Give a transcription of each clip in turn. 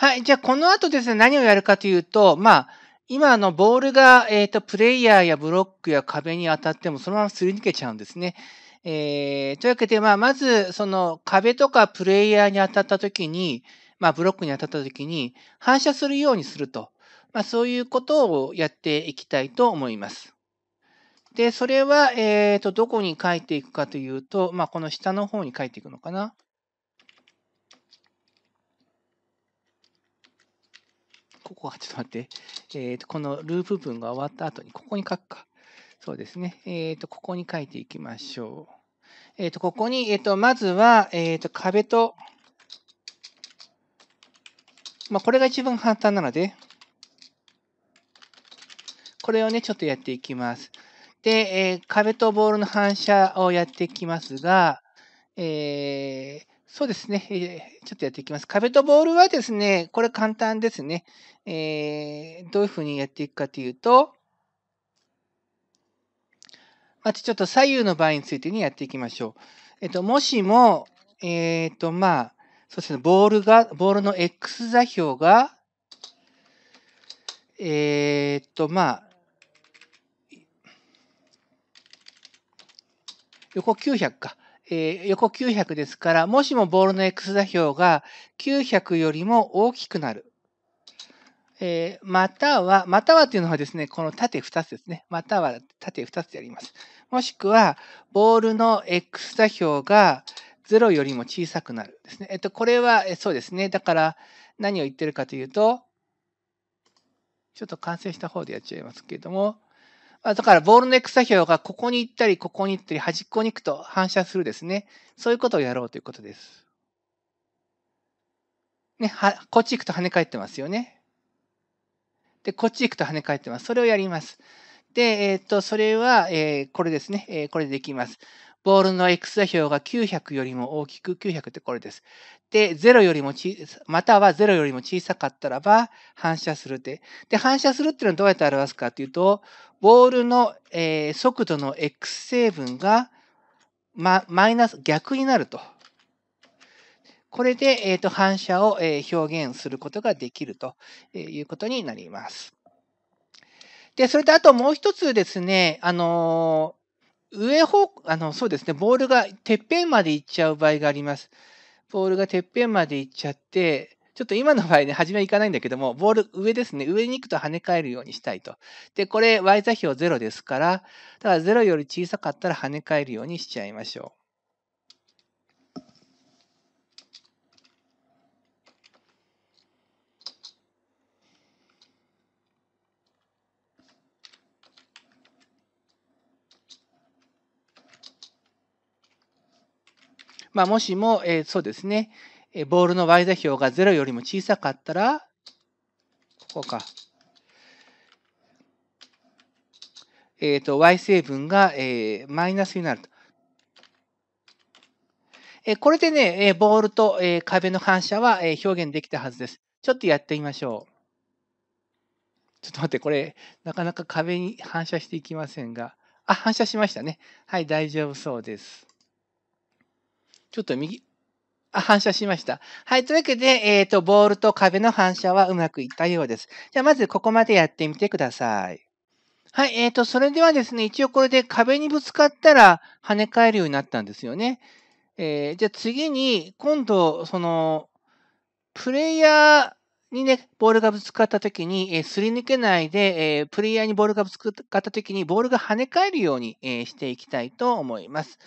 はい。じゃあ、この後ですね、何をやるかというと、まあ、今のボールが、えっ、ー、と、プレイヤーやブロックや壁に当たっても、そのまますり抜けちゃうんですね。えー、というわけで、まあ、まず、その壁とかプレイヤーに当たったときに、まあ、ブロックに当たったときに、反射するようにすると。まあ、そういうことをやっていきたいと思います。で、それは、えっ、ー、と、どこに書いていくかというと、まあ、この下の方に書いていくのかな。ここはちょっと待って、えーと、このループ文が終わった後にここに書くか。そうですね。えっ、ー、と、ここに書いていきましょう。えっ、ー、と、ここに、えっ、ー、と、まずは、えっ、と、壁と、まあ、これが一番簡単なので、これをね、ちょっとやっていきます。で、え壁とボールの反射をやっていきますが、えそうですね、えちょっとやっていきます。壁とボールはですね、これ簡単ですね。えー、どういうふうにやっていくかというと、まずちょっと左右の場合についてにやっていきましょう。えっと、もしも、えっ、ー、と、まあ、そうですね、ボールが、ボールの X 座標が、えっ、ー、と、まあ、横900か。えー、横900ですから、もしもボールの X 座標が900よりも大きくなる。えー、または、またはというのはですね、この縦2つですね。または縦2つであります。もしくは、ボールの X 座標が0よりも小さくなるですね。えっと、これは、えそうですね。だから、何を言ってるかというと、ちょっと完成した方でやっちゃいますけれども、だからボールの X ク標がここに行ったり、ここに行ったり、端っこに行くと反射するですね。そういうことをやろうということです。ね、は、こっち行くと跳ね返ってますよね。で、こっち行くと跳ね返ってます。それをやります。で、えっ、ー、と、それは、えー、これですね。えー、これでできます。ボールの X 座標が900よりも大きく、900ってこれです。で、よりもまたは0よりも小さかったらば、反射する手。で、反射するっていうのはどうやって表すかっていうと、ボールの、えー、速度の x 成分が、ま、マイナス、逆になると。これで、えー、と、反射を、えー、表現することができるということになります。で、それとあともう一つですね、あの上方、あの、そうですね、ボールがてっぺんまで行っちゃう場合があります。ボールがてっぺんまで行っちゃって、ちょっと今の場合ね、初めは行かないんだけども、ボール上ですね。上に行くと跳ね返るようにしたいと。で、これ y 座標0ですから、だから0より小さかったら跳ね返るようにしちゃいましょう。まあ、もしも、えー、そうですね、えボールの y 座標が0よりも小さかったら、ここか。えっ、ー、と、y 成分が、えー、マイナスになると。えー、これでね、えボールと、え壁の反射は、え表現できたはずです。ちょっとやってみましょう。ちょっと待って、これ、なかなか壁に反射していきませんが。あ、反射しましたね。はい、大丈夫そうです。ちょっと右、あ、反射しました。はい。というわけで、えっ、ー、と、ボールと壁の反射はうまくいったようです。じゃあ、まずここまでやってみてください。はい。えっ、ー、と、それではですね、一応これで壁にぶつかったら跳ね返るようになったんですよね。えー、じゃあ次に、今度、その、プレイヤー、にね、ボールがぶつかった時に、えー、すり抜けないで、えー、プレイヤーにボールがぶつかった時に、ボールが跳ね返るように、えー、していきたいと思います。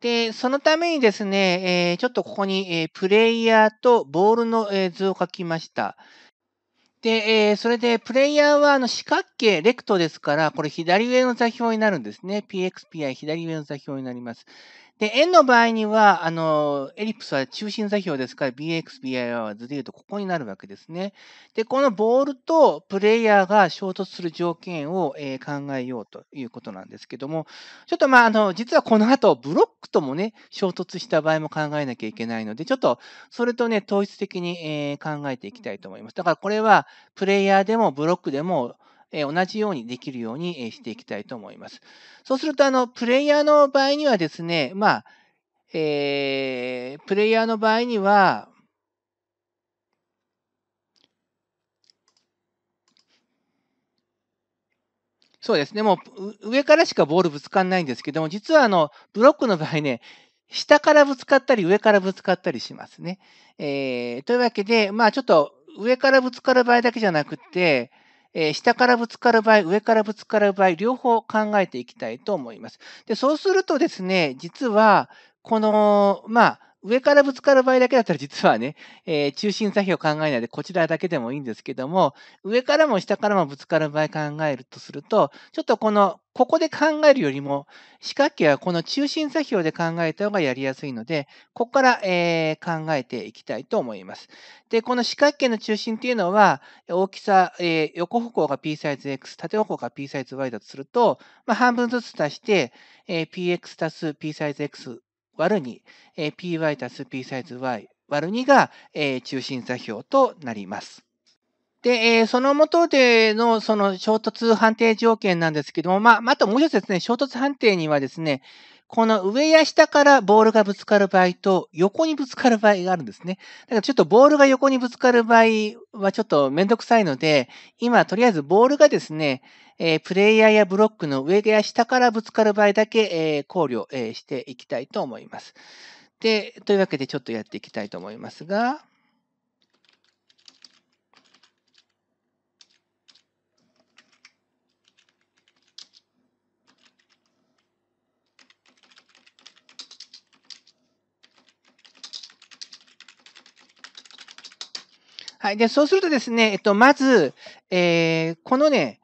で、そのためにですね、えー、ちょっとここに、えー、プレイヤーとボールの、え図を書きました。で、えー、それで、プレイヤーはあの四角形、レクトですから、これ左上の座標になるんですね。PXPI 左上の座標になります。で、円の場合には、あの、エリプスは中心座標ですから、BX、b i ははず言うとここになるわけですね。で、このボールとプレイヤーが衝突する条件を、えー、考えようということなんですけども、ちょっとまあ、あの、実はこの後、ブロックともね、衝突した場合も考えなきゃいけないので、ちょっと、それとね、統一的に、えー、考えていきたいと思います。だからこれは、プレイヤーでもブロックでも、え同じようにできるように、えしていきたいと思います。そうすると、あの、プレイヤーの場合にはですね、まあ、えー、プレイヤーの場合には、そうですね、もう上からしかボールぶつかんないんですけども、実はあの、ブロックの場合ね、下からぶつかったり上からぶつかったりしますね。えー、というわけで、まあちょっと上からぶつかる場合だけじゃなくて、えー、下からぶつかる場合、上からぶつかる場合、両方考えていきたいと思います。で、そうするとですね、実は、この、まあ、上からぶつかる場合だけだったら実はね、えー、中心座標を考えないでこちらだけでもいいんですけども、上からも下からもぶつかる場合考えるとすると、ちょっとこのここで考えるよりも、四角形はこの中心座標で考えた方がやりやすいので、ここから、えー、考えていきたいと思います。で、この四角形の中心っていうのは、大きさ、えー、横方向が p サイズ x、縦方向が p サイズ y だとすると、まあ、半分ずつ足して、えー、px 足す p サイズ x 割る2、えー、py 足す p サイズ y 割る2が、えー、中心座標となります。で、えー、その元での、その衝突判定条件なんですけども、まあ、あともう一つですね、衝突判定にはですね、この上や下からボールがぶつかる場合と、横にぶつかる場合があるんですね。だからちょっとボールが横にぶつかる場合はちょっとめんどくさいので、今とりあえずボールがですね、えー、プレイヤーやブロックの上や下からぶつかる場合だけ、えー、考慮、えー、していきたいと思います。で、というわけでちょっとやっていきたいと思いますが、はい。で、そうするとですね、えっと、まず、えー、このね、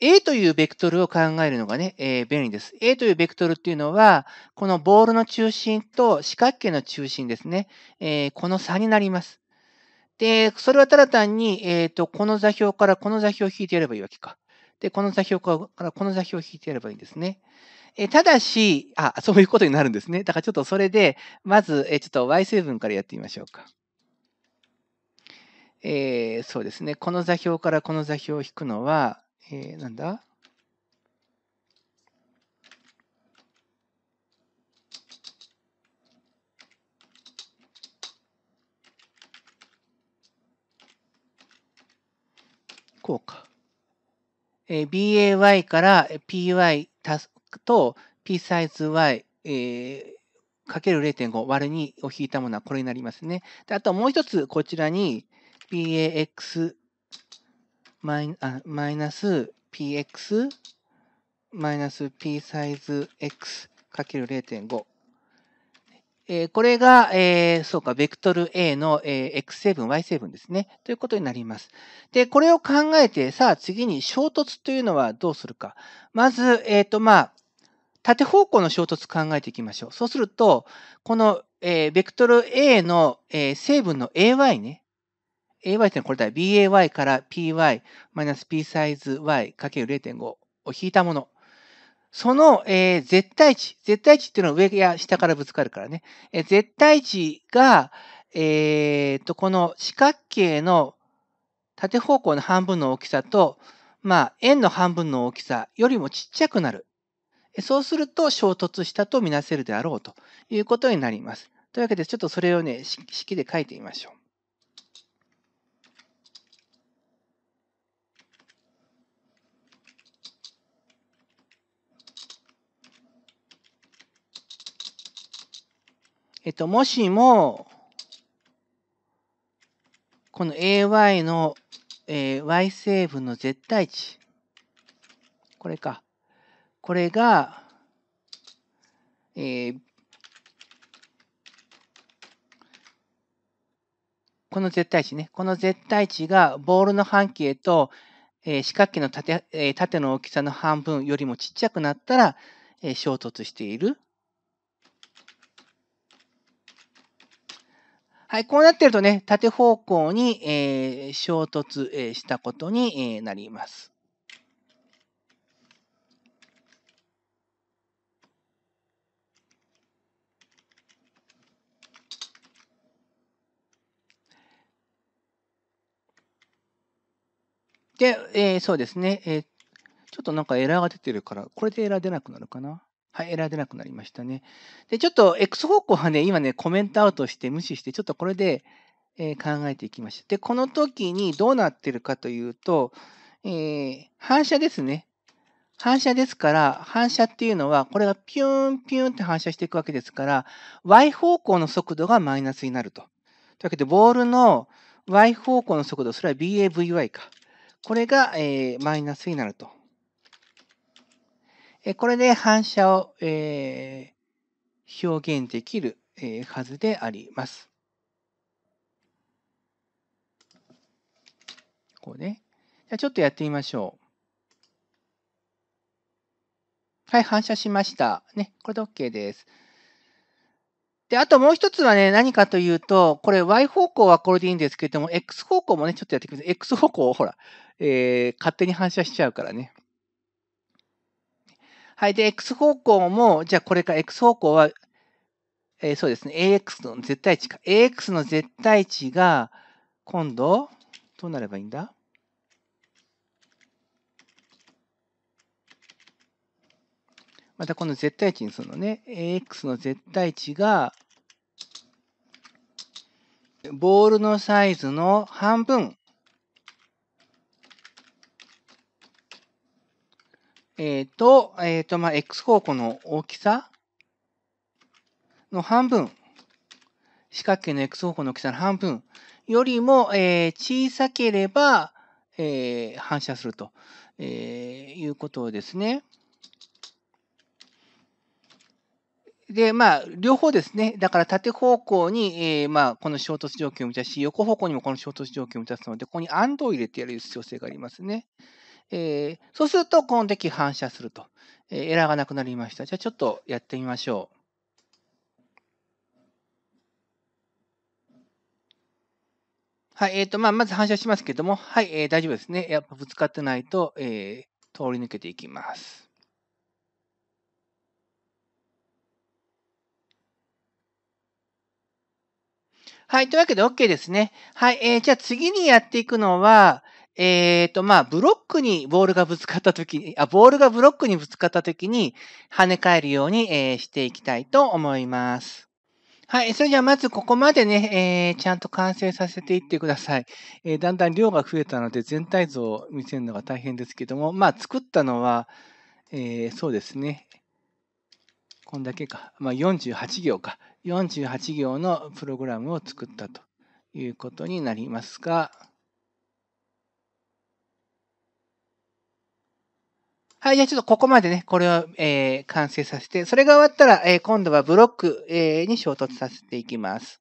A というベクトルを考えるのがね、えー、便利です。A というベクトルっていうのは、このボールの中心と四角形の中心ですね、えー、この差になります。で、それはただ単に、えっ、ー、と、この座標からこの座標を引いてやればいいわけか。で、この座標からこの座標を引いてやればいいんですね。えただし、あ、そういうことになるんですね。だからちょっとそれで、まず、えちょっと Y 成分からやってみましょうか。えー、そうですね、この座標からこの座標を引くのは、えー、なんだこうか。えー、BAY から PY すと P サイズ Y、えー、かける0.5割る2を引いたものはこれになりますね。であともう一つこちらに、pax マイあマイナス px マイナス p サイズ x かける0.5。えー、これが、えー、そうか、ベクトル A の、えー、X7、Y7 ですね。ということになります。で、これを考えて、さあ次に衝突というのはどうするか。まず、えっ、と、まあ、縦方向の衝突考えていきましょう。そうすると、この、えベクトル A の、え成分の AY ね。ay っいうのはこれだ。bay から py-p サイズ y×0.5 を引いたもの。その、えー、絶対値。絶対値っていうのは上や下からぶつかるからね。えー、絶対値が、えー、と、この四角形の縦方向の半分の大きさと、まあ、円の半分の大きさよりもちっちゃくなる。そうすると衝突したとみなせるであろうということになります。というわけで、ちょっとそれをね、式で書いてみましょう。えっと、もしも、この AY の、えー、Y 成分の絶対値。これか。これが、えー、この絶対値ね。この絶対値がボールの半径と、えー、四角形の縦,、えー、縦の大きさの半分よりもちっちゃくなったら、えー、衝突している。はい、こうなってるとね、縦方向に、えー、衝突、えしたことに、えなります。で、えー、そうですね、えー、ちょっとなんかエラーが出てるから、これでエラー出なくなるかな。はい、選べなくなりましたね。で、ちょっと X 方向はね、今ね、コメントアウトして無視して、ちょっとこれで、えー、考えていきましょう。で、この時にどうなってるかというと、えー、反射ですね。反射ですから、反射っていうのは、これがピューンピューンって反射していくわけですから、y 方向の速度がマイナスになると。というわけで、ボールの y 方向の速度、それは BAVY か。これが、えー、マイナスになると。えこれで反射を、えー、表現できる、えー、はずであります。こうね。じゃちょっとやってみましょう。はい、反射しました。ね、これで OK です。で、あともう一つはね、何かというと、これ Y 方向はこれでいいんですけれども、X 方向もね、ちょっとやってください。X 方向をほら、えー、勝手に反射しちゃうからね。はい。で、x 方向も、じゃあこれから x 方向は、えー、そうですね。ax の絶対値か。ax の絶対値が、今度、どうなればいいんだまたこの絶対値にするのね。ax の絶対値が、ボールのサイズの半分えっ、ー、と、えっ、ー、と、まあ、x 方向の大きさの半分、四角形の x 方向の大きさの半分よりも、えー、小さければ、えー、反射すると、えー、いうことですね。で、まあ、両方ですね。だから縦方向に、えー、まあ、この衝突状況を満たし、横方向にもこの衝突状況を満たすので、ここに and を入れてやる必要性がありますね。えー、そうすると、この時反射すると、えー、エラーがなくなりました。じゃあちょっとやってみましょう。はい、えっ、ー、と、まあ、まず反射しますけども、はい、えー、大丈夫ですね。やっぱぶつかってないと、えー、通り抜けていきます。はい。というわけで OK ですね。はい。えー、じゃあ次にやっていくのは、えっ、ー、と、まあ、ブロックにボールがぶつかったときに、あ、ボールがブロックにぶつかったときに跳ね返るように、えー、していきたいと思います。はい。それじゃあ、まずここまでね、えー、ちゃんと完成させていってください。えー、だんだん量が増えたので、全体像を見せるのが大変ですけども、まあ、作ったのは、えー、そうですね。こんだけか。まあ、48行か。48行のプログラムを作ったということになりますが、はい、じゃあちょっとここまでね、これを、えー、完成させて、それが終わったら、えー、今度はブロック、えー、に衝突させていきます。